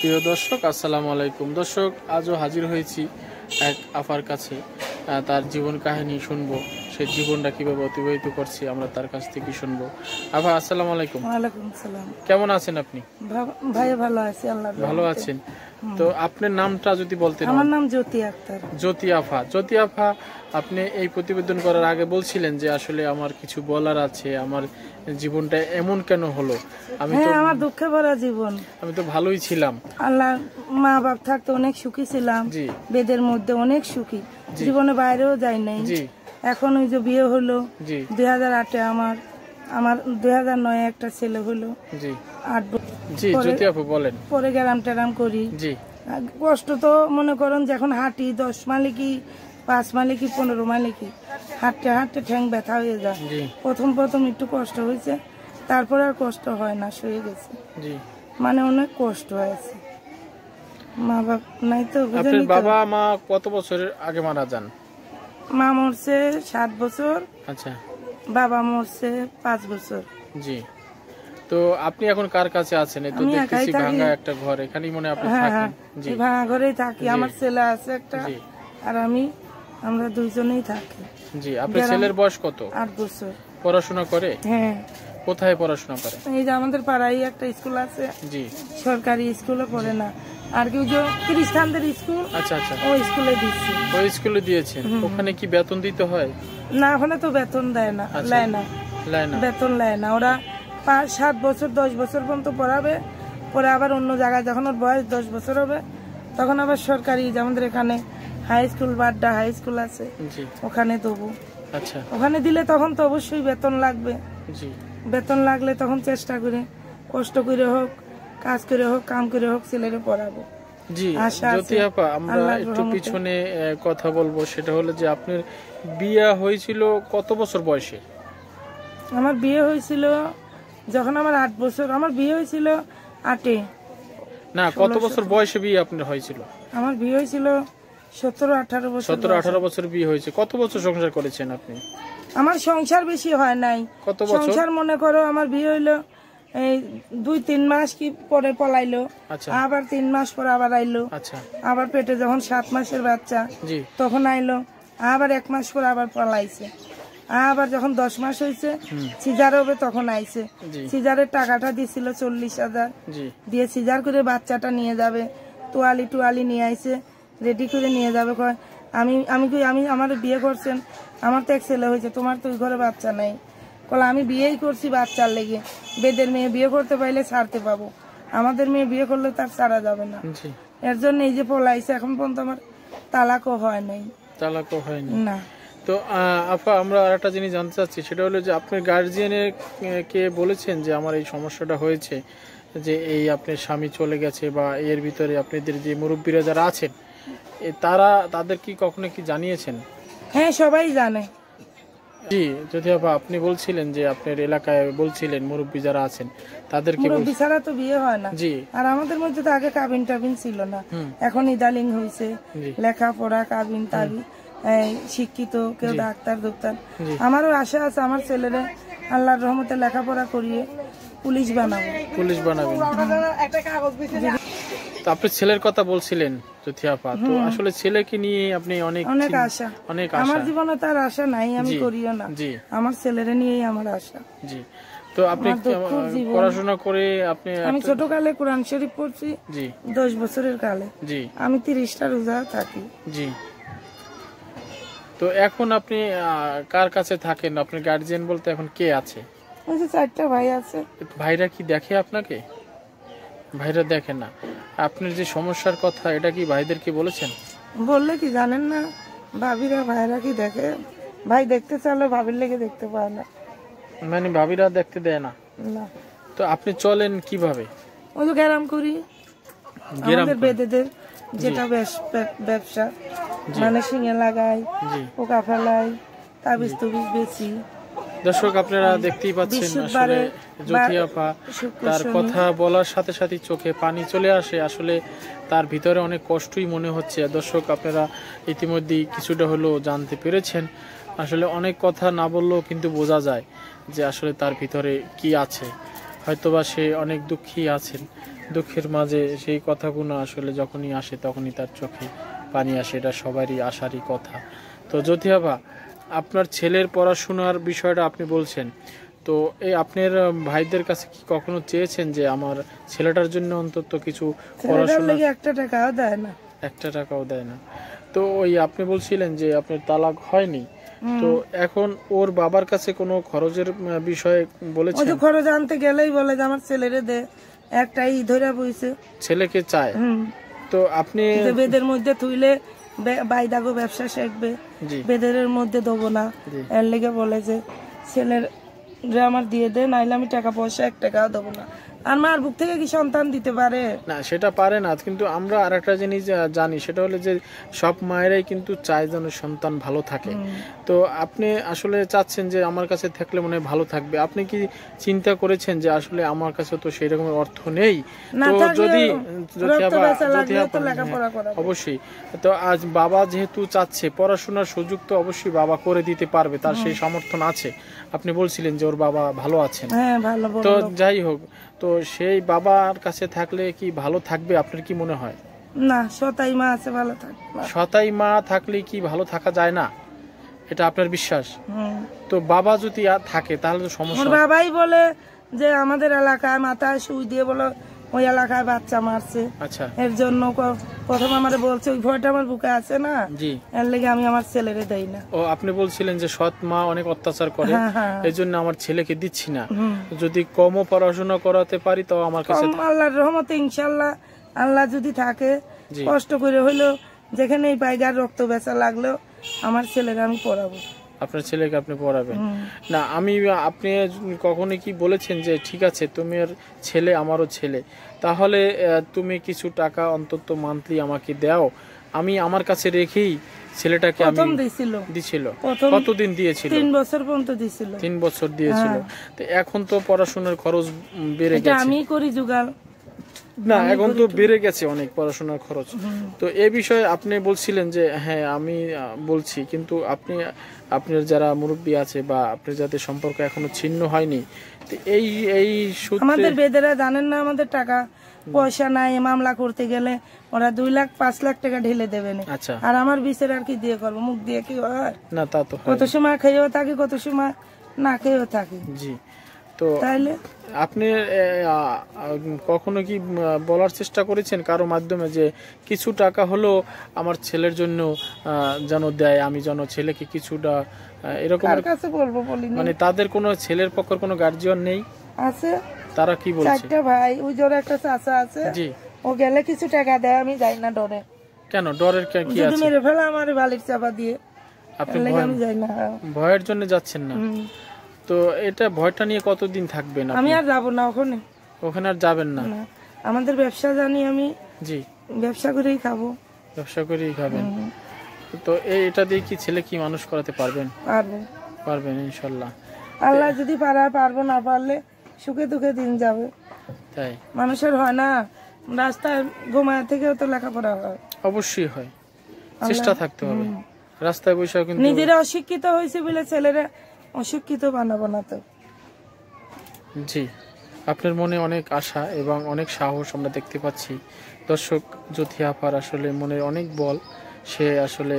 প্রিয় দর্শক আসসালামু আলাইকুম দর্শক আজও হাজির হয়েছি এক আফার কাছে তার জীবন কাহিনী শুনবো সে জীবনটা কিভাবে অতিবাহিত করছে আমরা তার কাছ থেকে শুনবো আবার আসসালামু আলাইকুম কেমন আছেন আপনি ভাই ভালো আছি আল্লাহ ভালো আছেন তো আপনার নামটা যদি বলতেন আমার নাম জ্যোতি আক্তার জ্যোতি আফা জ্যোতি আফা আপনি এই প্রতিবেদন করার আগে বলছিলেন যে আসলে আমার কিছু বলার আছে আমার জীবনটা এমন কেন হলো আমি হ্যাঁ, তো আমার দুঃখে ভরা জীবন আমি তো ভালোই ছিলাম আল্লাহ মা বাপ থাকতে অনেক সুখী ছিলাম বেদের মধ্যে অনেক সুখী জীবনে বাইরেও যাই নাই এখন ওই যে বিয়ে হলো দুই হাজার আটে আমার আমার দুই হাজার নয় একটা ছেলে হলো আট বলেন পরে গ্যারাম ট্যারাম করি কষ্ট তো মনে করেন যখন হাঁটি দশ মালিকই পাঁচ মালিকি পনেরো মালিকি হাঁটতে হাঁটতে ঠ্যাং ব্যথা হয়ে যায় প্রথম প্রথম একটু কষ্ট হয়েছে তারপর আর কষ্ট হয় না শুয়ে গেছে মানে অনেক কষ্ট হয়েছে মা বাবা নাই তো বাবা মা কত বছরের আগে মারা যান মা মরছে সাত বছর আচ্ছা বাবা মরছে পাঁচ বছর জি তো আপনি এখন কার কাছে আছেন তো দেখতেছি ভাঙা একটা ঘর এখানেই মনে আপনি হ্যাঁ, থাকেন হ্যাঁ। জি ভাঙা ঘরেই থাকি আমার ছেলে আছে একটা আর আমি আমরা দুইজনেই থাকি জি আপনার ছেলের বয়স কত আট বছর পড়াশোনা করে হ্যাঁ কোথায় পড়াশোনা করে এই যে আমাদের পাড়ায় একটা স্কুল আছে জি সরকারি স্কুলে পড়ে না আর কি যে খ্রিস্টানদের স্কুল আচ্ছা আচ্ছা ওই স্কুলে দিচ্ছি ওই স্কুলে দিয়েছেন ওখানে কি বেতন দিতে হয় না ওখানে তো বেতন দেয় আচ্ছা। না লেয় না বেতন লেয় না ওরা পাঁচ সাত বছর দশ বছর পর্যন্ত পড়াবে পরে আবার অন্য জায়গায় যখন ওর বয়স দশ বছর হবে তখন আবার সরকারি আমাদের এখানে high school Badda high school আছে ওখানে দেবো আচ্ছা ওখানে দিলে তখন তো অবশ্যই বেতন লাগবে বেতন লাগলে তখন চেষ্টা করে কষ্ট করে হোক কাজ করে হোক কাম করে হোক ছেলেরে পড়াবো জি আপা আমরা একটু পিছনে কথা বলবো সেটা হলো যে আপনার বিয়ে হয়েছিল কত বছর বয়সে আমার বিয়ে হয়েছিল যখন আমার আট বছর আমার বিয়ে হয়েছিল আটে না কত বছর বয়সে বিয়ে আপনার হয়েছিল আমার বিয়ে হয়েছিল সতেরো আঠারো বছর সতেরো আঠারো বছর বিয়ে হয়েছে কত বছর সংসার করেছেন আপনি আমার সংসার বেশি হয় নাই কত বছর সংসার মনে করো আমার বিয়ে হইলো এই দুই তিন মাস কি পরে পলাইলো আচ্ছা। আবার তিন মাস পর আবার আইলো আচ্ছা। আবার পেটে যখন সাত মাসের বাচ্চা তখন আইলো আবার এক মাস পর আবার পলাইছে আবার যখন দশ মাস হয়েছে সিজার হবে তখন আইছে সিজারের টাকাটা দিছিল চল্লিশ হাজার দিয়ে সিজার করে বাচ্চাটা নিয়ে যাবে তোয়ালি টুয়ালি নিয়ে আইছে রেডি করে নিয়ে যাবে কয় আমি আমি কি আমি আমার বিয়ে করছেন আমার তো এক ছেলে হয়েছে তোমার তো ওই ঘরে বাচ্চা নাই কলা আমি বিয়েই করছি বাচ্চার লেগে বেদের মেয়ে বিয়ে করতে পারলে ছাড়তে পাবো আমাদের মেয়ে বিয়ে করলে তার ছাড়া যাবে না এর জন্য এই যে পলাইছে এখন পর্যন্ত আমার তালাকও হয় নাই তালাকও হয় না তো আপা আমরা আরেকটা জিনিস জানতে চাচ্ছি সেটা হলো যে আপনার গার্জিয়ানের কে বলেছেন যে আমার এই সমস্যাটা হয়েছে যে এই আপনার স্বামী চলে গেছে বা এর ভিতরে আপনাদের যে মুরব্বীরা যারা আছেন তারা তাদের কি কখনো কি জানিয়েছেন হ্যাঁ সবাই জানে জি যদি আপা আপনি বলছিলেন যে আপনার এলাকায় বলছিলেন মুরব্বী যারা আছেন তাদেরকে মুরব্বী ছাড়া তো বিয়ে হয় না জি আর আমাদের মধ্যে তো আগে কাবিন টাবিন ছিল না এখন ইদালিং হয়েছে লেখাপড়া কাবিন টাবিন শিক্ষিত কেউ ডাক্তার ডোক্তার আমারও আশা আছে আমার ছেলেরা আল্লাহর রহমতে লেখাপড়া করিয়ে পুলিশ বানাবো পুলিশ বানাবো একটা কাগজ আপনি ছেলের কথা বলছিলেন জ্যোথিয়াপা তো আসলে নিয়ে আপনি অনেক অনেক আশা অনেক আশা আমার জীবনে তার আশা নাই আমি করিও না জি আমার ছেলেরে নিয়েই আমার আশা জি তো আপনি পড়াশোনা করে আপনি আমি ছোটকালে কোরআন শরীফ পড়ছি জি 10 বছরের কালে জি আমি 30টা রোজা থাকি জি তো এখন আপনি কার কাছে থাকেন আপনার গার্জিয়ান বলতে এখন কে আছে চারটা ভাই আছে ভাইরা কি দেখে আপনাকে ভাইরা দেখে না আপনার যে সমস্যার কথা এটা কি ভাইদেরকে বলেছেন বললে কি জানেন না ভাবিরা ভাইরা কি দেখে ভাই দেখতে চাইলে ভাবির লেগে দেখতে পায় না মানে ভাবিরা দেখতে দেয় না না তো আপনি চলেন কিভাবে ওই তো গ্যারাম করি আমাদের বেদেদের যেটা ব্যবসা মানে শিঙে লাগাই পোকা ফেলাই তাবিজ তুবিজ বেচি দর্শক আপনারা দেখতেই পাচ্ছেন আসলে জ্যোতিয়াপা তার কথা বলার সাথে সাথে চোখে পানি চলে আসে আসলে তার ভিতরে অনেক কষ্টই মনে হচ্ছে দর্শক আপনারা ইতিমধ্যেই কিছুটা হলেও জানতে পেরেছেন আসলে অনেক কথা না বললেও কিন্তু বোঝা যায় যে আসলে তার ভিতরে কি আছে হয়তোবা সে অনেক দুঃখী আছেন দুঃখের মাঝে সেই কথাগুলো আসলে যখনই আসে তখনই তার চোখে পানি আসে এটা সবারই আসারই কথা তো জ্যোতিয়াবা আপনার ছেলের পড়াশোনার বিষয়টা আপনি বলছেন তো এই আপনার ভাইদের কাছে কি কখনো চেয়েছেন যে আমার ছেলেটার জন্য অন্তত কিছু পড়াশোনা একটা টাকাও দেয় না একটা টাকাও দেয় না তো ওই আপনি বলছিলেন যে আপনার তালাক হয়নি তো এখন ওর বাবার কাছে কোনো খরচের বিষয়ে বলেছে ওই খরচ আনতে গেলেই বলে যে আমার ছেলেরে দে একটাই ধরা বইছে ছেলেকে চায় তো আপনি বেদের মধ্যে থুইলে বাইদাগো ব্যবসা শিখবে বেদেরের মধ্যে দেবো না এর লেগে বলে যে ছেলের আমার দিয়ে দে নাইলে আমি টাকা পয়সা এক টাকা দেবো না আর মার বুক থেকে কি সন্তান দিতে পারে না সেটা পারে না কিন্তু আমরা জিনিস জানি সেটা হলো যে সব মায়েরাই কিন্তু চায় যেন সন্তান ভালো থাকে তো আপনি আসলে চাচ্ছেন যে আমার কাছে থাকলে মনে ভালো থাকবে আপনি কি চিন্তা করেছেন যে আসলে আমার কাছে তো সেই রকম অর্থ নেই তো যদি হ্যাঁ, অবশ্যই তো আজ বাবা যেহেতু চাচ্ছে পড়াশোনার সুযোগ তো অবশ্যই বাবা করে দিতে পারবে তার সেই সমর্থন আছে আপনি বলছিলেন যে ওর বাবা ভালো আছেন হ্যাঁ, তো যাই হোক তো সেই বাবার কাছে থাকলে কি ভালো থাকবে আপনার কি মনে হয় না সতাই মা আছে ভালো থাকবে সতাই মা থাকলে কি ভালো থাকা যায় না এটা আপনার বিশ্বাস তো বাবা যদি থাকে তাহলে তো সমস্যা বাবাই বলে যে আমাদের এলাকায় মাথায় সুই দিয়ে বলো ওই এলাকায় বাচ্চা মারছে আচ্ছা। এর জন্য প্রথম আমার বলছে ওই ভয়টা আমার বুকে আছে না এর লেগে আমি আমার ছেলেরে দেই না ও আপনি বলছিলেন যে সৎ মা অনেক অত্যাচার করে হ্যাঁ, হ্যাঁ। এই জন্য আমার ছেলেকে দিচ্ছি না যদি কম পড়াশোনা করাতে পারি তো আমার কাছে আল্লাহর রহমতে ইনশাল্লাহ আল্লাহ যদি থাকে কষ্ট করে হইলো যেখানে এই পাইগার রক্ত বেচা লাগলো আমার ছেলেরা আমি পড়াবো আপনার ছেলেকে আপনি পড়াবেন না আমি আপনি কখনো কি বলেছেন যে ঠিক আছে তুমি ছেলে আমারও ছেলে তাহলে তুমি কিছু টাকা অন্তত মান্থলি আমাকে দাও আমি আমার কাছে রেখেই ছেলেটাকে আমি দিছিল কতদিন দিয়েছিল তিন বছর পর্যন্ত দিছিল তিন বছর দিয়েছিল হ্যাঁ। তো এখন তো পড়াশোনার খরচ বেড়ে গেছে আমি করি জোগাড় না এখন তো বেড়ে গেছে অনেক পড়াশোনার খরচ তো এ বিষয়ে আপনি বলছিলেন যে হ্যাঁ আমি বলছি কিন্তু আপনি আপনার যারা মুরব্বী আছে বা আপনার যাদের সম্পর্ক এখনো ছিন্ন হয়নি এই এই আমাদের বেদেরা জানেন না আমাদের টাকা পয়সা নাই মামলা করতে গেলে ওরা দুই লাখ পাঁচ লাখ টাকা ঢেলে দেবে না আচ্ছা। আর আমার বিচার আর কি দিয়ে করবো মুখ দিয়ে কি হয় না তা তো কত সময় খেয়েও থাকি কত সময় না খেয়েও থাকি জি তো তাহলে আপনি কখনো কি বলার চেষ্টা করেছেন কারো মাধ্যমে যে কিছু টাকা হলো আমার ছেলের জন্য যেন দেয় আমি যেন ছেলেকে কিছুটা এরকম মানে তাদের কোনো ছেলের পক্ষের কোনো গার্জিয়ান নেই আছে তারা কি বলছে একটা ভাই ওই জোর একটা চাচা আছে জি ও গেলে কিছু টাকা দেয় আমি যাই না ডরে কেন ডরের কি আছে মেরে ফেলা আমার বালির চাপা দিয়ে আপনি আমি যাই না ভয়ের জন্য যাচ্ছেন না তো এটা ভয়টা নিয়ে কতদিন থাকবেন আমি আর যাব না ওখানে ওখানে আর যাবেন না আমাদের ব্যবসা জানি আমি জি ব্যবসা করেই খাবো ব্যবসা করেই খাবেন তো এটা দিয়ে কি ছেলে কি মানুষ করাতে পারবেন পারবেন পারবেন ইনশাল্লাহ আল্লাহ যদি পারা পারবো না পারলে সুখে দুঃখে দিন যাবে তাই মানুষের হয় না রাস্তায় ঘুমায় থেকেও তো লেখাপড়া হয় অবশ্যই হয় চেষ্টা থাকতে হবে রাস্তায় বসে কিন্তু নিজেরা অশিক্ষিত হয়েছে বলে ছেলেরা অশিক্ষিত বানাবো না তো জি আপনার মনে অনেক আশা এবং অনেক সাহস আমরা দেখতে পাচ্ছি দর্শক জ্যোতি আপার আসলে মনের অনেক বল সে আসলে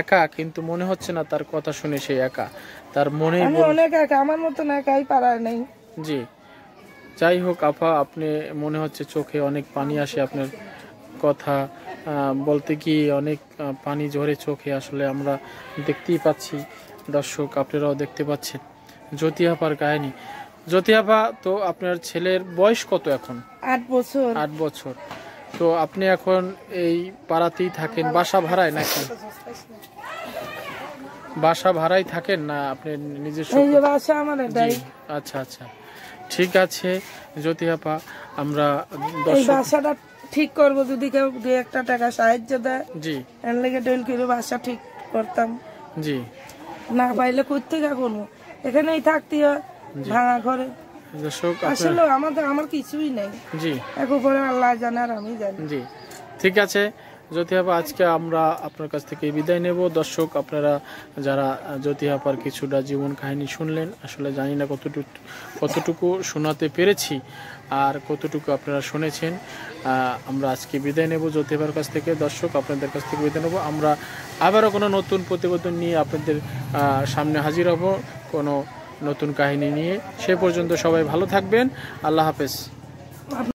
একা কিন্তু মনে হচ্ছে না তার কথা শুনে সে একা তার মনে অনেক একা আমার মতন একাই পারায় নেই জি যাই হোক আপা আপনি মনে হচ্ছে চোখে অনেক পানি আসে আপনার কথা বলতে গিয়ে অনেক পানি ঝরে চোখে আসলে আমরা দেখতেই পাচ্ছি দর্শক আপনারাও দেখতে পাচ্ছেন জ্যোতিয়াপার কাহিনী জ্যোতিহাপা তো আপনার ছেলের বয়স কত এখন আট বছর আট বছর তো আপনি এখন এই পাড়াতেই থাকেন বাসা ভাড়ায় নাকি বাসা ভাড়াই থাকেন না আপনি নিজস্ব বাসা আচ্ছা আচ্ছা ঠিক আছে জ্যোতি আপা আমরা বাসাটা ঠিক করব যদি কেউ দু একটা টাকা সাহায্য দেয় জি এর লেগে ডেল করে বাসা ঠিক করতাম জি না পাইলে কোথেকে করবো এখানেই থাকতে হয় ভাঙা ঘরে আসলে আমাদের আমার কিছুই নেই জি এক উপরে আল্লাহ জানার আমি জানি ঠিক আছে জ্যোতিহাপা আজকে আমরা আপনার কাছ থেকে বিদায় নেব দর্শক আপনারা যারা জ্যোতিহাপার কিছুটা জীবন কাহিনী শুনলেন আসলে জানি না কতটুকু কতটুকু শোনাতে পেরেছি আর কতটুকু আপনারা শুনেছেন আমরা আজকে বিদায় নেব জ্যোতিহাপার কাছ থেকে দর্শক আপনাদের কাছ থেকে বিদায় নেব আমরা আবারও কোনো নতুন প্রতিবেদন নিয়ে আপনাদের সামনে হাজির হব কোনো নতুন কাহিনী নিয়ে সে পর্যন্ত সবাই ভালো থাকবেন আল্লাহ হাফেজ